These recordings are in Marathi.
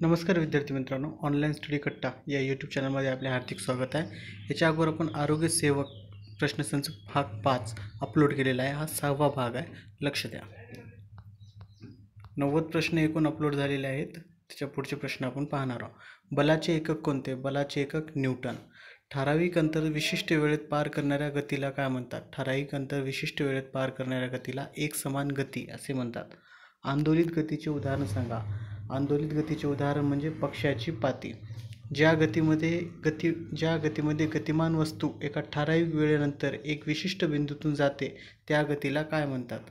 नमस्कार विद्यार्थी मित्रांनो ऑनलाईन स्टडी कट्टा या यूट्यूब चॅनलमध्ये आपले हार्दिक स्वागत आहे याच्या अगोदर आपण आरोग्य सेवक प्रश्नसंच भाग पाच अपलोड केलेला आहे हा सहावा भाग आहे लक्ष द्या नव्वद प्रश्न एकूण अपलोड झालेले आहेत त्याच्या पुढचे प्रश्न आपण पाहणार आहोत बलाचे एकक कोणते बलाचे एकक न्यूटन ठराविक अंतर विशिष्ट वेळेत पार करणाऱ्या गतीला काय म्हणतात ठराविक अंतर विशिष्ट वेळेत पार करणाऱ्या गतीला एक समान गती असे म्हणतात आंदोलित गतीचे उदाहरण सांगा आंदोलित गतीचे उदाहरण म्हणजे पक्षाची पाती ज्या गतीमध्ये गती ज्या गतीमध्ये गतिमान वस्तू एका ठराविक वेळेनंतर एक विशिष्ट बिंदूतून जाते त्या गतीला काय म्हणतात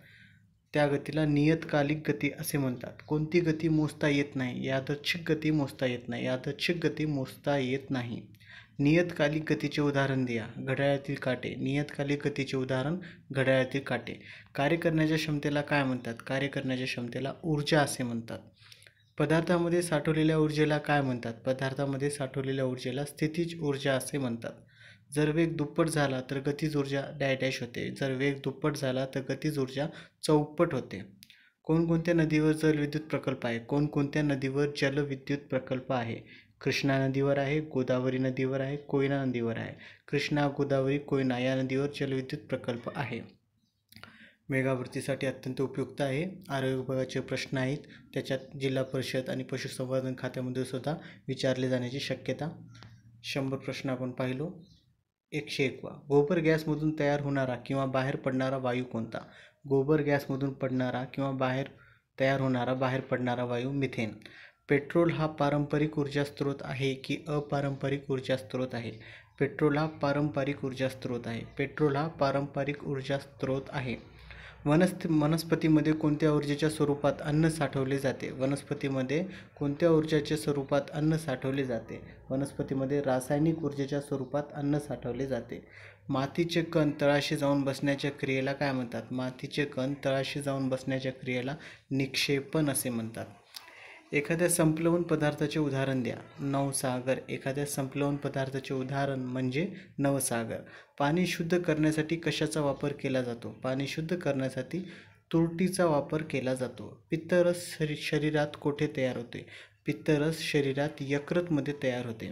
त्या गतीला नियतकालिक गती असे म्हणतात कोणती गती मोजता येत नाही यादच्छिक गती मोजता येत नाही यादच्छिक गती मोजता येत नाही नियतकालिक गतीचे उदाहरण द्या घड्याळातील काटे नियतकालिक गतीचे उदाहरण घड्याळातील काटे कार्य करण्याच्या क्षमतेला काय म्हणतात कार्य करण्याच्या क्षमतेला ऊर्जा असे म्हणतात पदार्थामध्ये साठवलेल्या ऊर्जेला काय म्हणतात पदार्थामध्ये साठवलेल्या ऊर्जेला स्थितीज ऊर्जा असे म्हणतात जर वेग दुप्पट झाला तर गतीज ऊर्जा डायटॅश होते जर वेग दुप्पट झाला तर गतीज ऊर्जा चौप्पट होते कोणकोणत्या नदीवर जलविद्युत प्रकल्प आहे कोणकोणत्या नदीवर जलविद्युत प्रकल्प आहे कृष्णा नदीवर आहे गोदावरी नदीवर आहे कोयना नदीवर आहे कृष्णा गोदावरी कोयना या नदीवर जलविद्युत प्रकल्प आहे मेगावृत्तीसाठी अत्यंत उपयुक्त आहे आरोग्य विभागाचे प्रश्न आहेत त्याच्यात जिल्हा परिषद आणि पशुसंवर्धन खात्यामध्ये सुद्धा विचारले जाण्याची शक्यता शंभर प्रश्न आपण पाहिलो एकशे एकवा गोबर गॅसमधून तयार होणारा किंवा बाहेर पडणारा वायू कोणता गोबर गॅसमधून पडणारा किंवा बाहेर तयार होणारा बाहेर पडणारा वायू मिथेन पेट्रोल हा पारंपरिक ऊर्जा स्रोत आहे की अपारंपरिक ऊर्जा स्रोत आहे पेट्रोल हा पारंपरिक ऊर्जा स्रोत आहे पेट्रोल हा पारंपरिक ऊर्जा स्रोत आहे वनस् वनस्पतीमध्ये कोणत्या ऊर्जेच्या स्वरूपात अन्न साठवले जाते वनस्पतीमध्ये कोणत्या ऊर्जाच्या स्वरूपात अन्न साठवले जाते वनस्पतीमध्ये रासायनिक ऊर्जेच्या स्वरूपात अन्न साठवले जाते मातीचे कण तळाशी जाऊन बसण्याच्या क्रियेला काय म्हणतात मातीचे कण तळाशी जाऊन बसण्याच्या क्रियेला निक्षेपण असे म्हणतात एखाद्या संपलवन पदार्थाचे उदाहरण द्या नवसागर एखाद्या संपलवन पदार्थाचे उदाहरण म्हणजे नवसागर पाणी शुद्ध करण्यासाठी कशाचा वापर केला जातो पाणी शुद्ध करण्यासाठी तुरटीचा वापर केला जातो पित्तरस शरी शरीरात कोठे तयार होते पित्तरस शरीरात यकृतमध्ये तयार होते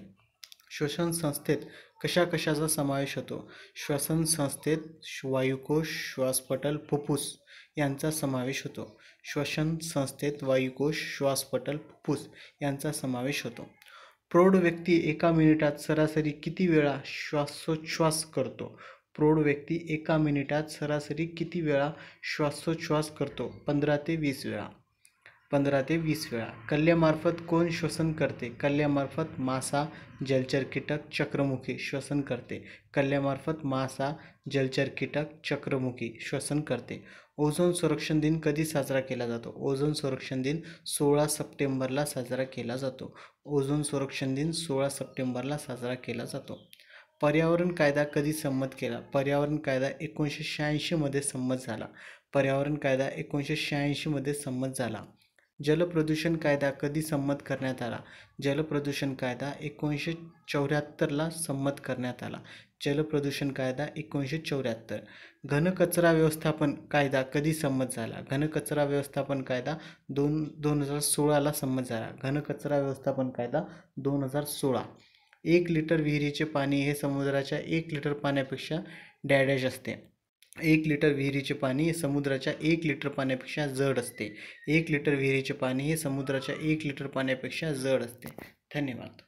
श्वसन संस्थेत कशा कशाचा समावेश होतो श्वसन संस्थेत वायुकोश श्वासपटल फुफ्फुस यांचा समावेश होतो श्वसन संस्थेत वायुकोश श्वासपटल फुफ्फुस यांचा समावेश होतो प्रौढ व्यक्ती एका मिनिटात सरासरी किती वेळा श्वासोच्छ्वास करतो प्रौढ व्यक्ती एका मिनिटात सरासरी किती वेळा श्वासोच्छ्वास करतो पंधरा ते वीस वेळा पंधरा ते वीस वेळा कल्ल्यामार्फत कोण श्वसन करते कल्ल्यामार्फत मासा जलचर कीटक चक्रमुखी श्वसन करते कल्ल्यामार्फत मासा जलचर कीटक चक्रमुखी श्वसन करते ओझोन संरक्षण दिन कधी साजरा केला जातो ओझोन संरक्षण दिन सोळा सप्टेंबरला साजरा केला जातो ओझोन संरक्षण दिन सोळा सप्टेंबरला साजरा केला जातो पर्यावरण कायदा कधी संमत केला पर्यावरण कायदा एकोणीसशे शहाऐंशीमध्ये संमत झाला पर्यावरण कायदा एकोणीसशे शहाऐंशीमध्ये संमत झाला जलप्रदूषण कायदा कधी संमत करण्यात आला जलप्रदूषण कायदा एकोणीसशे चौऱ्याहत्तरला संमत करण्यात आला जलप्रदूषण कायदा एकोणीसशे चौऱ्याहत्तर घनकचरा व्यवस्थापन कायदा कधी संमत झाला घनकचरा व्यवस्थापन कायदा दोन दोन हजार सोळाला संमत झाला घनकचरा व्यवस्थापन कायदा दोन हजार सोळा एक लिटर विहिरीचे पाणी हे समुद्राच्या एक लिटर पाण्यापेक्षा डॅडेज असते एक लिटर विहिरीचे पाणी समुद्राच्या एक लिटर पाण्यापेक्षा जड असते एक लिटर विहिरीचे पाणी हे समुद्राच्या एक लिटर पाण्यापेक्षा जड असते धन्यवाद